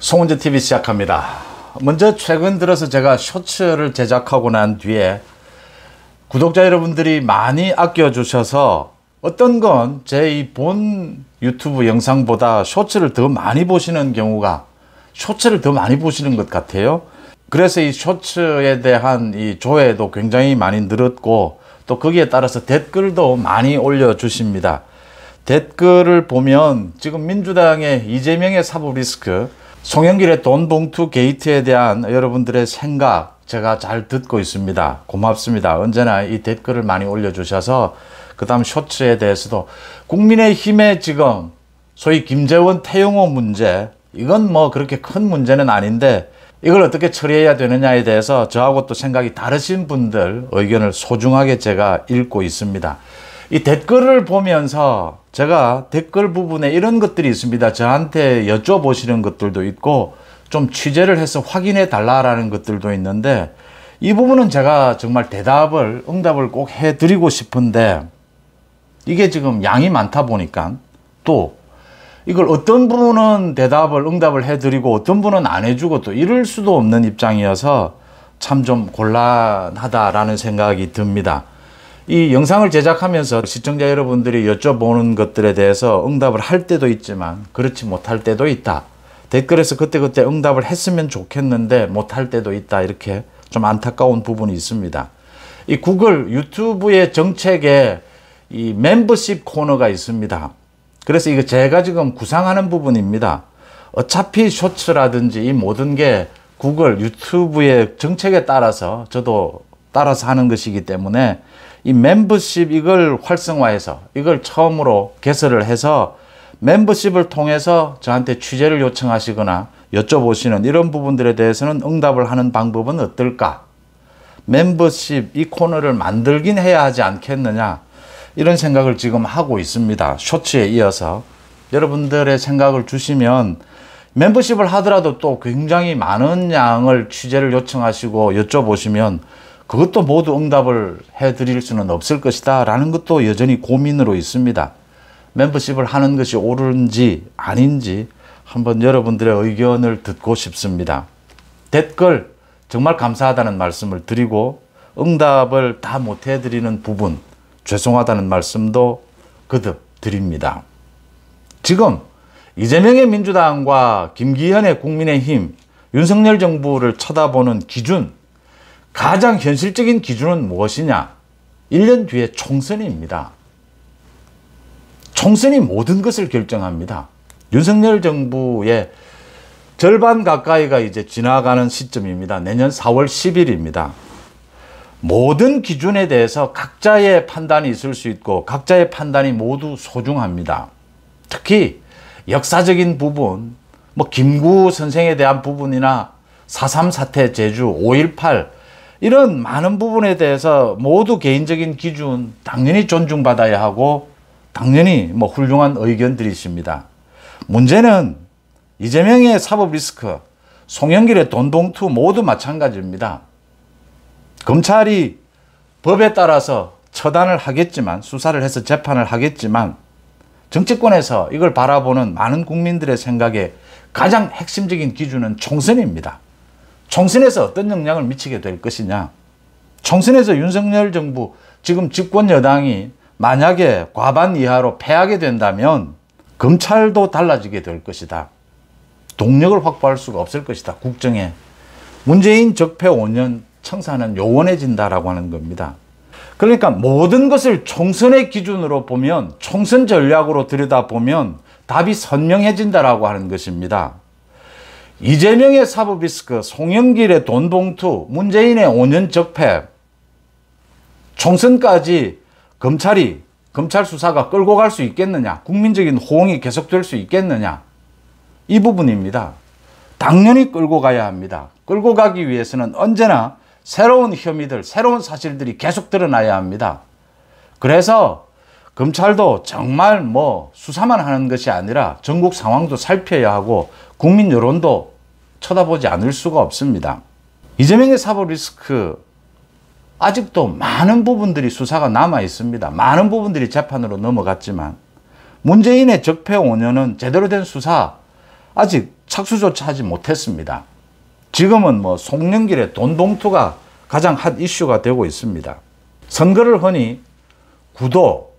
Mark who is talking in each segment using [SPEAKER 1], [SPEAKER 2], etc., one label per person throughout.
[SPEAKER 1] 송은재 TV 시작합니다. 먼저 최근 들어서 제가 쇼츠를 제작하고 난 뒤에 구독자 여러분들이 많이 아껴주셔서 어떤 건 제 이 본 유튜브 영상보다 쇼츠를 더 많이 보시는 경우가 쇼츠를 더 많이 보시는 것 같아요. 그래서 이 쇼츠에 대한 이 조회도 굉장히 많이 늘었고 또 거기에 따라서 댓글도 많이 올려주십니다. 댓글을 보면 지금 민주당의 이재명의 사법 리스크 송영길의 돈 봉투 게이트에 대한 여러분들의 생각 제가 잘 듣고 있습니다. 고맙습니다. 언제나 이 댓글을 많이 올려주셔서 그 다음 쇼츠에 대해서도 국민의힘의 지금 소위 김재원 태용호 문제 이건 뭐 그렇게 큰 문제는 아닌데 이걸 어떻게 처리해야 되느냐에 대해서 저하고 또 생각이 다르신 분들 의견을 소중하게 제가 읽고 있습니다. 이 댓글을 보면서 제가 댓글 부분에 이런 것들이 있습니다. 저한테 여쭤보시는 것들도 있고 좀 취재를 해서 확인해 달라라는 것들도 있는데 이 부분은 제가 정말 대답을 응답을 꼭 해드리고 싶은데 이게 지금 양이 많다 보니까 또 이걸 어떤 분은 대답을 응답을 해드리고 어떤 분은 안 해주고 또 이럴 수도 없는 입장이어서 참 좀 곤란하다라는 생각이 듭니다. 이 영상을 제작하면서 시청자 여러분들이 여쭤보는 것들에 대해서 응답을 할 때도 있지만 그렇지 못할 때도 있다. 댓글에서 그때그때 응답을 했으면 좋겠는데 못할 때도 있다. 이렇게 좀 안타까운 부분이 있습니다. 이 구글 유튜브의 정책에 이 멤버십 코너가 있습니다. 그래서 이거 제가 지금 구상하는 부분입니다. 어차피 쇼츠라든지 이 모든 게 구글 유튜브의 정책에 따라서 저도 따라서 하는 것이기 때문에 이 멤버십 이걸 활성화해서 이걸 처음으로 개설을 해서 멤버십을 통해서 저한테 취재를 요청하시거나 여쭤보시는 이런 부분들에 대해서는 응답을 하는 방법은 어떨까? 멤버십 이 코너를 만들긴 해야 하지 않겠느냐? 이런 생각을 지금 하고 있습니다. 쇼츠에 이어서 여러분들의 생각을 주시면 멤버십을 하더라도 또 굉장히 많은 양을 취재를 요청하시고 여쭤보시면 그것도 모두 응답을 해드릴 수는 없을 것이다 라는 것도 여전히 고민으로 있습니다. 멤버십을 하는 것이 옳은지 아닌지 한번 여러분들의 의견을 듣고 싶습니다. 댓글 정말 감사하다는 말씀을 드리고 응답을 다 못해드리는 부분 죄송하다는 말씀도 거듭 드립니다. 지금 이재명의 민주당과 김기현의 국민의힘 윤석열 정부를 쳐다보는 기준 가장 현실적인 기준은 무엇이냐? 1년 뒤에 총선입니다. 총선이 모든 것을 결정합니다. 윤석열 정부의 절반 가까이가 이제 지나가는 시점입니다. 내년 4월 10일입니다. 모든 기준에 대해서 각자의 판단이 있을 수 있고 각자의 판단이 모두 소중합니다. 특히 역사적인 부분, 뭐 김구 선생에 대한 부분이나 4.3 사태 제주, 5.18 이런 많은 부분에 대해서 모두 개인적인 기준 당연히 존중받아야 하고 당연히 뭐 훌륭한 의견들이십니다. 문제는 이재명의 사법 리스크, 송영길의 돈봉투 모두 마찬가지입니다. 검찰이 법에 따라서 처단을 하겠지만 수사를 해서 재판을 하겠지만 정치권에서 이걸 바라보는 많은 국민들의 생각에 가장 핵심적인 기준은 총선입니다. 총선에서 어떤 영향을 미치게 될 것이냐. 총선에서 윤석열 정부, 지금 집권 여당이 만약에 과반 이하로 패하게 된다면 검찰도 달라지게 될 것이다. 동력을 확보할 수가 없을 것이다. 국정에. 문재인 적폐 5년 청산은 요원해진다라고 하는 겁니다. 그러니까 모든 것을 총선의 기준으로 보면 총선 전략으로 들여다보면 답이 선명해진다라고 하는 것입니다. 이재명의 사법리스크, 송영길의 돈봉투, 문재인의 5년 적폐, 총선까지 검찰이 검찰 수사가 끌고 갈 수 있겠느냐 국민적인 호응이 계속될 수 있겠느냐 이 부분입니다. 당연히 끌고 가야 합니다. 끌고 가기 위해서는 언제나 새로운 혐의들 새로운 사실들이 계속 드러나야 합니다. 그래서 검찰도 정말 뭐 수사만 하는 것이 아니라 전국 상황도 살펴야 하고 국민 여론도 쳐다보지 않을 수가 없습니다. 이재명의 사법 리스크 아직도 많은 부분들이 수사가 남아 있습니다. 많은 부분들이 재판으로 넘어갔지만 문재인의 적폐 5년은 제대로 된 수사 아직 착수조차 하지 못했습니다. 지금은 뭐송년길의돈 봉투가 가장 핫 이슈가 되고 있습니다. 선거를 흔히 구도,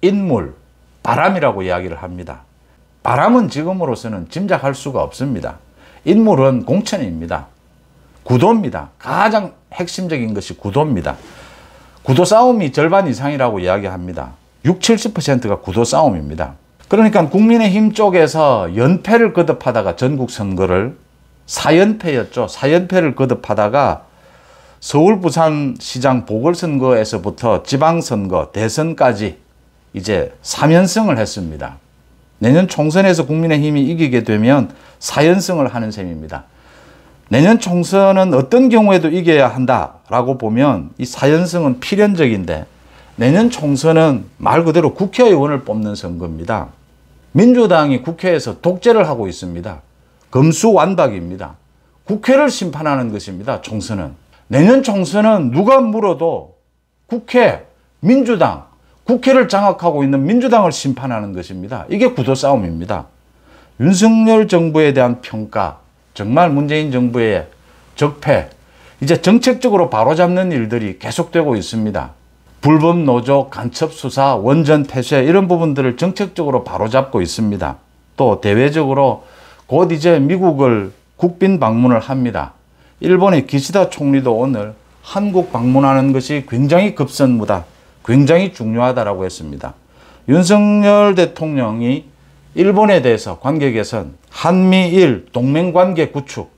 [SPEAKER 1] 인물, 바람이라고 이야기를 합니다. 바람은 지금으로서는 짐작할 수가 없습니다. 인물은 공천입니다. 구도입니다. 가장 핵심적인 것이 구도입니다. 구도 싸움이 절반 이상이라고 이야기합니다. 60, 70%가 구도 싸움입니다. 그러니까 국민의힘 쪽에서 연패를 거듭하다가 전국 선거를 4연패였죠. 4연패를 거듭하다가 서울 부산시장 보궐선거에서부터 지방선거, 대선까지 이제 3연승을 했습니다. 내년 총선에서 국민의힘이 이기게 되면 사연성을 하는 셈입니다. 내년 총선은 어떤 경우에도 이겨야 한다라고 보면 이 사연성은 필연적인데 내년 총선은 말 그대로 국회의원을 뽑는 선거입니다. 민주당이 국회에서 독재를 하고 있습니다. 검수완박입니다. 국회를 심판하는 것입니다. 총선은. 내년 총선은 누가 물어도 국회, 민주당, 국회를 장악하고 있는 민주당을 심판하는 것입니다. 이게 구도 싸움입니다. 윤석열 정부에 대한 평가, 정말 문재인 정부의 적폐, 이제 정책적으로 바로잡는 일들이 계속되고 있습니다. 불법 노조, 간첩 수사, 원전 폐쇄 이런 부분들을 정책적으로 바로잡고 있습니다. 또 대외적으로 곧 이제 미국을 국빈 방문을 합니다. 일본의 기시다 총리도 오늘 한국 방문하는 것이 굉장히 급선무다. 굉장히 중요하다라고 했습니다. 윤석열 대통령이 일본에 대해서 관계 개선, 한미일 동맹 관계 구축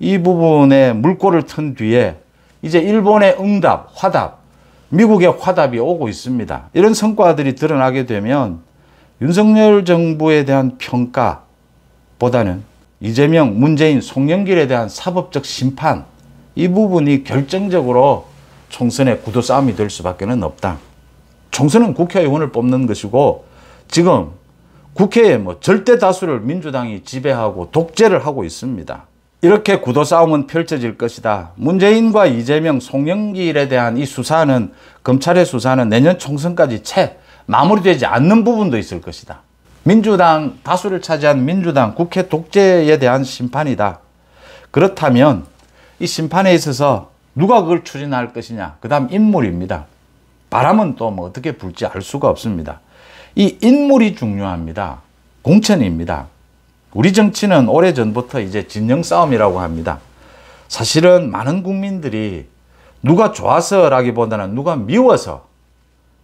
[SPEAKER 1] 이 부분에 물꼬를 튼 뒤에 이제 일본의 응답, 화답, 미국의 화답이 오고 있습니다. 이런 성과들이 드러나게 되면 윤석열 정부에 대한 평가보다는 이재명, 문재인, 송영길에 대한 사법적 심판 이 부분이 결정적으로 총선의 구도 싸움이 될 수밖에 는 없다. 총선은 국회의원을 뽑는 것이고 지금 국회에 뭐 절대 다수를 민주당이 지배하고 독재를 하고 있습니다. 이렇게 구도 싸움은 펼쳐질 것이다. 문재인과 이재명, 송영길에 대한 이 수사는 검찰의 수사는 내년 총선까지 채 마무리되지 않는 부분도 있을 것이다. 민주당 다수를 차지한 민주당 국회 독재에 대한 심판이다. 그렇다면 이 심판에 있어서 누가 그걸 추진할 것이냐 그 다음 인물입니다. 바람은 또 뭐 어떻게 불지 알 수가 없습니다. 이 인물이 중요합니다. 공천입니다. 우리 정치는 오래전부터 이제 진영 싸움이라고 합니다. 사실은 많은 국민들이 누가 좋아서라기보다는 누가 미워서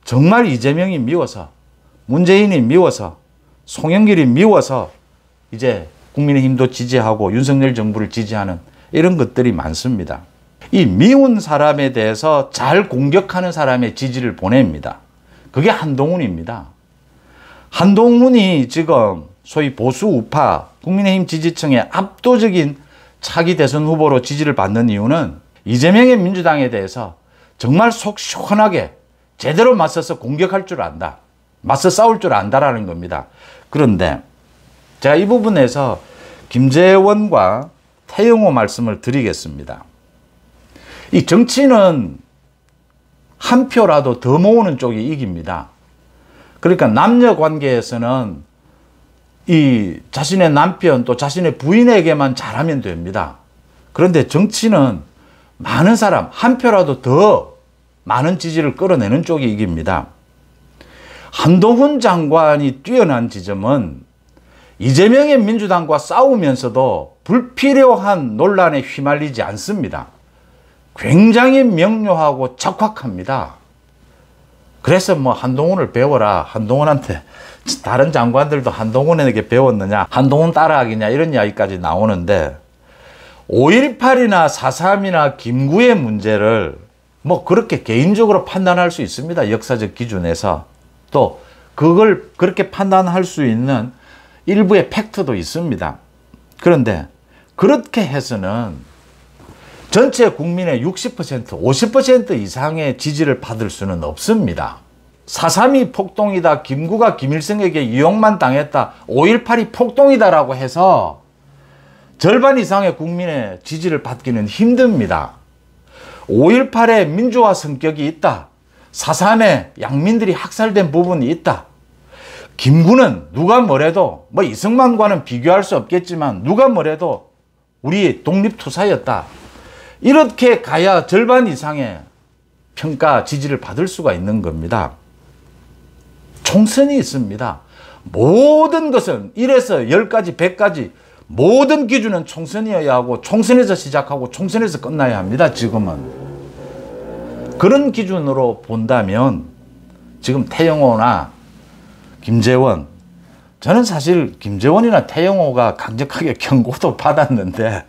[SPEAKER 1] 정말 이재명이 미워서 문재인이 미워서 송영길이 미워서 이제 국민의힘도 지지하고 윤석열 정부를 지지하는 이런 것들이 많습니다. 이 미운 사람에 대해서 잘 공격하는 사람의 지지를 보냅니다. 그게 한동훈입니다. 한동훈이 지금 소위 보수 우파 국민의힘 지지층의 압도적인 차기 대선 후보로 지지를 받는 이유는 이재명의 민주당에 대해서 정말 속 시원하게 제대로 맞서서 공격할 줄 안다. 맞서 싸울 줄 안다라는 겁니다. 그런데 제가 이 부분에서 김재원과 태영호 말씀을 드리겠습니다. 이 정치는 한 표라도 더 모으는 쪽이 이깁니다. 그러니까 남녀 관계에서는 이 자신의 남편 또 자신의 부인에게만 잘하면 됩니다. 그런데 정치는 많은 사람 한 표라도 더 많은 지지를 끌어내는 쪽이 이깁니다. 한동훈 장관이 뛰어난 지점은 이재명의 민주당과 싸우면서도 불필요한 논란에 휘말리지 않습니다. 굉장히 명료하고 적확합니다. 그래서 뭐 한동훈을 배워라. 한동훈한테 다른 장관들도 한동훈에게 배웠느냐. 한동훈 따라하기냐. 이런 이야기까지 나오는데 5.18이나 4.3이나 김구의 문제를 뭐 그렇게 개인적으로 판단할 수 있습니다. 역사적 기준에서. 또 그걸 그렇게 판단할 수 있는 일부의 팩트도 있습니다. 그런데 그렇게 해서는 전체 국민의 60% 50% 이상의 지지를 받을 수는 없습니다. 4.3이 폭동이다. 김구가 김일성에게 이용만 당했다. 5.18이 폭동이다라고 해서 절반 이상의 국민의 지지를 받기는 힘듭니다. 5.18에 민주화 성격이 있다. 4.3에 양민들이 학살된 부분이 있다. 김구는 누가 뭐래도 뭐 이승만과는 비교할 수 없겠지만 누가 뭐래도 우리 독립투사였다. 이렇게 가야 절반 이상의 평가, 지지를 받을 수가 있는 겁니다. 총선이 있습니다. 모든 것은 1에서 10가지, 100가지 모든 기준은 총선이어야 하고 총선에서 시작하고 총선에서 끝나야 합니다. 지금은. 그런 기준으로 본다면 지금 태영호나 김재원 저는 사실 김재원이나 태영호가 강력하게 경고도 받았는데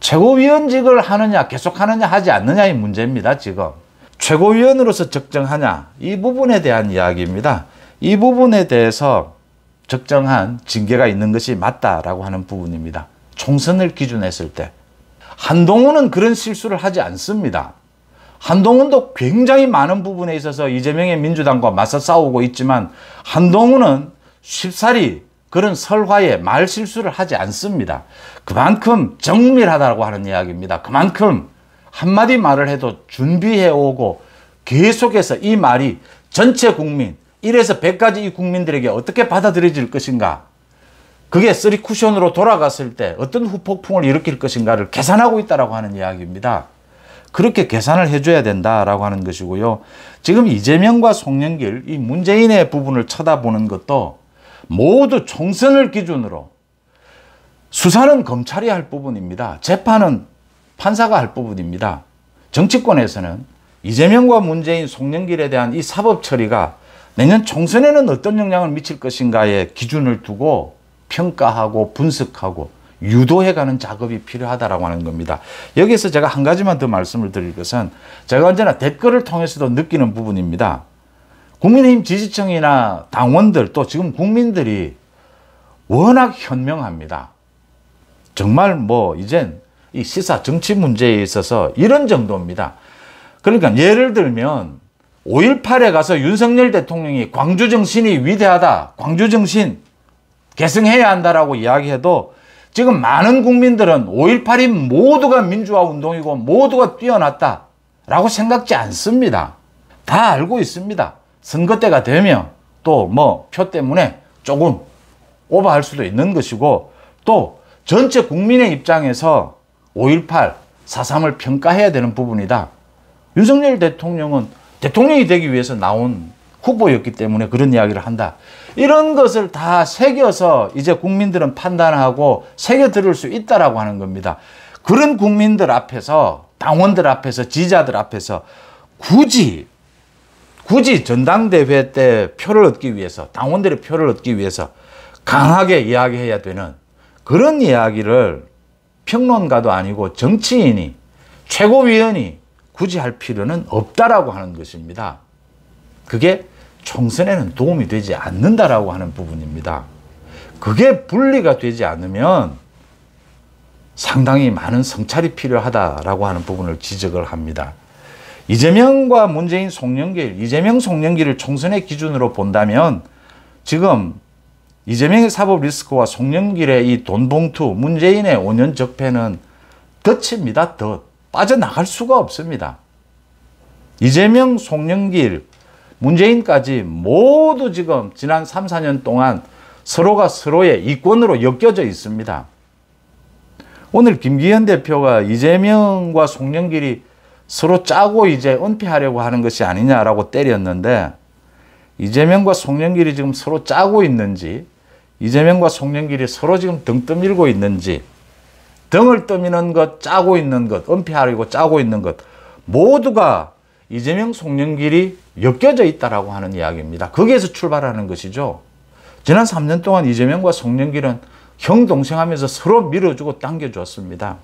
[SPEAKER 1] 최고위원직을 하느냐 계속하느냐 하지 않느냐의 문제입니다. 지금 최고위원으로서 적정하냐 이 부분에 대한 이야기입니다. 이 부분에 대해서 적정한 징계가 있는 것이 맞다라고 하는 부분입니다. 총선을 기준했을 때 한동훈은 그런 실수를 하지 않습니다. 한동훈도 굉장히 많은 부분에 있어서 이재명의 민주당과 맞서 싸우고 있지만 한동훈은 쉽사리 그런 설화에 말 실수를 하지 않습니다. 그만큼 정밀하다고 하는 이야기입니다. 그만큼 한마디 말을 해도 준비해오고 계속해서 이 말이 전체 국민 1에서 100까지 이 국민들에게 어떻게 받아들여질 것인가 그게 쓰리 쿠션으로 돌아갔을 때 어떤 후폭풍을 일으킬 것인가를 계산하고 있다고 하는 이야기입니다. 그렇게 계산을 해줘야 된다라고 하는 것이고요. 지금 이재명과 송영길, 이 문재인의 부분을 쳐다보는 것도 모두 총선을 기준으로 수사는 검찰이 할 부분입니다. 재판은 판사가 할 부분입니다. 정치권에서는 이재명과 문재인 송영길에 대한 이 사법 처리가 내년 총선에는 어떤 영향을 미칠 것인가에 기준을 두고 평가하고 분석하고 유도해가는 작업이 필요하다라고 하는 겁니다. 여기에서 제가 한 가지만 더 말씀을 드릴 것은 제가 언제나 댓글을 통해서도 느끼는 부분입니다. 국민의힘 지지층이나 당원들 또 지금 국민들이 워낙 현명합니다. 정말 뭐 이젠 이 시사 정치 문제에 있어서 이런 정도입니다. 그러니까 예를 들면 5.18에 가서 윤석열 대통령이 광주 정신이 위대하다. 광주 정신 계승해야 한다라고 이야기해도 지금 많은 국민들은 5.18이 모두가 민주화 운동이고 모두가 뛰어났다라고 생각지 않습니다. 다 알고 있습니다. 선거 때가 되면 또 뭐 표 때문에 조금 오버할 수도 있는 것이고 또 전체 국민의 입장에서 5.18, 4.3을 평가해야 되는 부분이다. 윤석열 대통령은 대통령이 되기 위해서 나온 후보였기 때문에 그런 이야기를 한다. 이런 것을 다 새겨서 이제 국민들은 판단하고 새겨 들을 수 있다라고 하는 겁니다. 그런 국민들 앞에서 당원들 앞에서 지지자들 앞에서 굳이 굳이 전당대회 때 표를 얻기 위해서 당원들의 표를 얻기 위해서 강하게 이야기해야 되는 그런 이야기를 평론가도 아니고 정치인이 최고위원이 굳이 할 필요는 없다라고 하는 것입니다. 그게 총선에는 도움이 되지 않는다라고 하는 부분입니다. 그게 분리가 되지 않으면 상당히 많은 성찰이 필요하다라고 하는 부분을 지적을 합니다. 이재명과 문재인 송영길, 이재명 송영길을 총선의 기준으로 본다면 지금 이재명의 사법 리스크와 송영길의 이 돈봉투, 문재인의 5년 적폐는 덫입니다. 덫. 빠져나갈 수가 없습니다. 이재명, 송영길, 문재인까지 모두 지금 지난 3, 4년 동안 서로가 서로의 이권으로 엮여져 있습니다. 오늘 김기현 대표가 이재명과 송영길이 서로 짜고 이제 은폐하려고 하는 것이 아니냐라고 때렸는데 이재명과 송영길이 지금 서로 짜고 있는지 이재명과 송영길이 서로 지금 등 떠밀고 있는지 등을 떠미는 것, 짜고 있는 것, 은폐하려고 짜고 있는 것 모두가 이재명, 송영길이 엮여져 있다라고 하는 이야기입니다. 거기에서 출발하는 것이죠. 지난 3년 동안 이재명과 송영길은 형 동생하면서 서로 밀어주고 당겨줬습니다.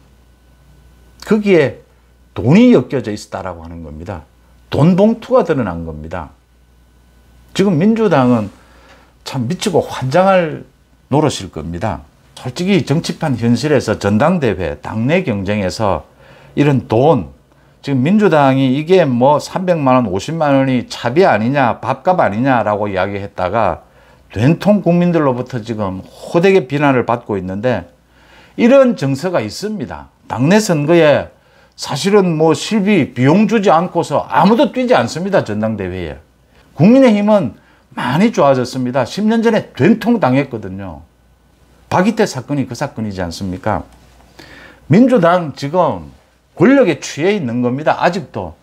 [SPEAKER 1] 거기에 돈이 엮여져 있었다라고 하는 겁니다. 돈 봉투가 드러난 겁니다. 지금 민주당은 참 미치고 환장할 노릇일 겁니다. 솔직히 정치판 현실에서 전당대회, 당내 경쟁에서 이런 돈, 지금 민주당이 이게 뭐 300만 원, 50만 원이 차비 아니냐, 밥값 아니냐라고 이야기했다가 된통 국민들로부터 지금 호되게 비난을 받고 있는데 이런 정서가 있습니다. 당내 선거에 사실은 뭐 실비 비용 주지 않고서 아무도 뛰지 않습니다. 전당대회에. 국민의힘은 많이 좋아졌습니다. 10년 전에 된통 당했거든요. 박이태 사건이 그 사건이지 않습니까? 민주당 지금 권력에 취해 있는 겁니다. 아직도.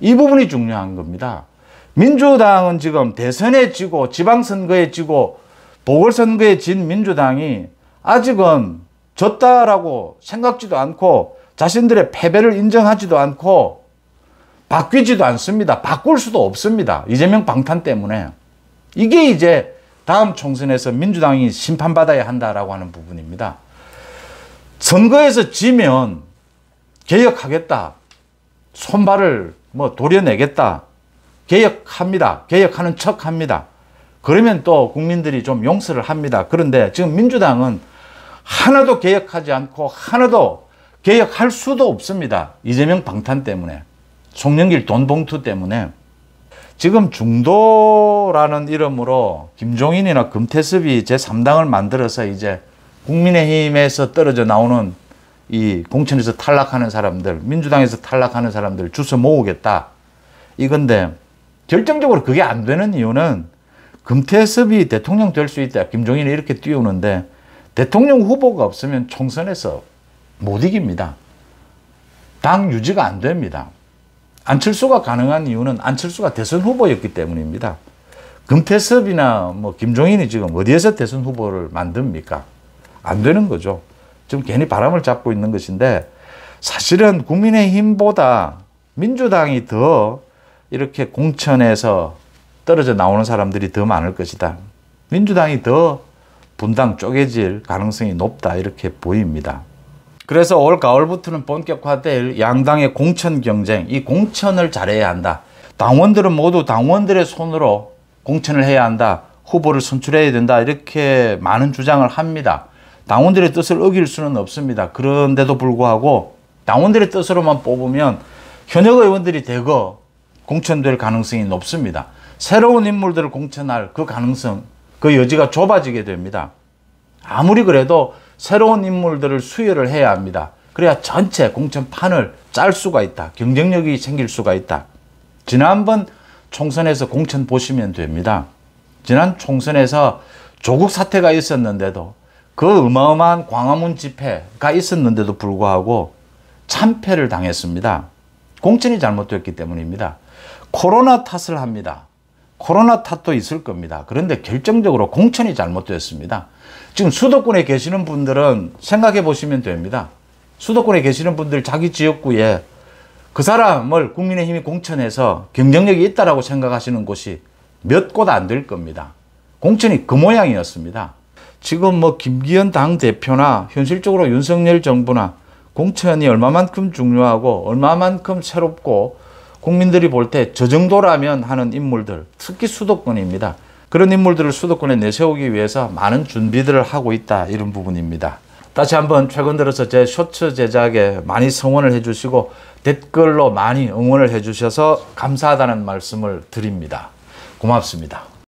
[SPEAKER 1] 이 부분이 중요한 겁니다. 민주당은 지금 대선에 지고 지방선거에 지고 보궐선거에 진 민주당이 아직은 졌다라고 생각지도 않고 자신들의 패배를 인정하지도 않고 바뀌지도 않습니다. 바꿀 수도 없습니다. 이재명 방탄 때문에. 이게 이제 다음 총선에서 민주당이 심판받아야 한다라고 하는 부분입니다. 선거에서 지면 개혁하겠다. 손발을 뭐 도려내겠다. 개혁합니다. 개혁하는 척 합니다. 그러면 또 국민들이 좀 용서를 합니다. 그런데 지금 민주당은 하나도 개혁하지 않고 하나도 개혁할 수도 없습니다. 이재명 방탄 때문에. 송영길 돈 봉투 때문에. 지금 중도라는 이름으로 김종인이나 금태섭이 제3당을 만들어서 이제 국민의힘에서 떨어져 나오는 이 공천에서 탈락하는 사람들, 민주당에서 탈락하는 사람들 주워 모으겠다. 이건데 결정적으로 그게 안 되는 이유는 금태섭이 대통령 될 수 있다. 김종인이 이렇게 띄우는데 대통령 후보가 없으면 총선에서 못 이깁니다. 당 유지가 안 됩니다. 안철수가 가능한 이유는 안철수가 대선 후보였기 때문입니다. 금태섭이나 뭐 김종인이 지금 어디에서 대선 후보를 만듭니까? 안 되는 거죠. 지금 괜히 바람을 잡고 있는 것인데 사실은 국민의힘보다 민주당이 더 이렇게 공천에서 떨어져 나오는 사람들이 더 많을 것이다. 민주당이 더 분당 쪼개질 가능성이 높다 이렇게 보입니다. 그래서 올 가을부터는 본격화될 양당의 공천 경쟁, 이 공천을 잘해야 한다. 당원들은 모두 당원들의 손으로 공천을 해야 한다. 후보를 선출해야 된다. 이렇게 많은 주장을 합니다. 당원들의 뜻을 어길 수는 없습니다. 그런데도 불구하고 당원들의 뜻으로만 뽑으면 현역 의원들이 대거 공천될 가능성이 높습니다. 새로운 인물들을 공천할 그 가능성, 그 여지가 좁아지게 됩니다. 아무리 그래도 새로운 인물들을 수혈을 해야 합니다. 그래야 전체 공천판을 짤 수가 있다. 경쟁력이 생길 수가 있다. 지난번 총선에서 공천 보시면 됩니다. 지난 총선에서 조국 사태가 있었는데도 그 어마어마한 광화문 집회가 있었는데도 불구하고 참패를 당했습니다. 공천이 잘못됐기 때문입니다. 코로나 탓을 합니다. 코로나 탓도 있을 겁니다. 그런데 결정적으로 공천이 잘못되었습니다 지금 수도권에 계시는 분들은 생각해 보시면 됩니다. 수도권에 계시는 분들 자기 지역구에 그 사람을 국민의힘이 공천해서 경쟁력이 있다라고 생각하시는 곳이 몇 곳 안 될 겁니다. 공천이 그 모양이었습니다. 지금 뭐 김기현 당대표나 현실적으로 윤석열 정부나 공천이 얼마만큼 중요하고 얼마만큼 새롭고 국민들이 볼 때 저 정도라면 하는 인물들 특히 수도권입니다. 그런 인물들을 수도권에 내세우기 위해서 많은 준비들을 하고 있다 이런 부분입니다. 다시 한번 최근 들어서 제 쇼츠 제작에 많이 성원을 해주시고 댓글로 많이 응원을 해주셔서 감사하다는 말씀을 드립니다. 고맙습니다.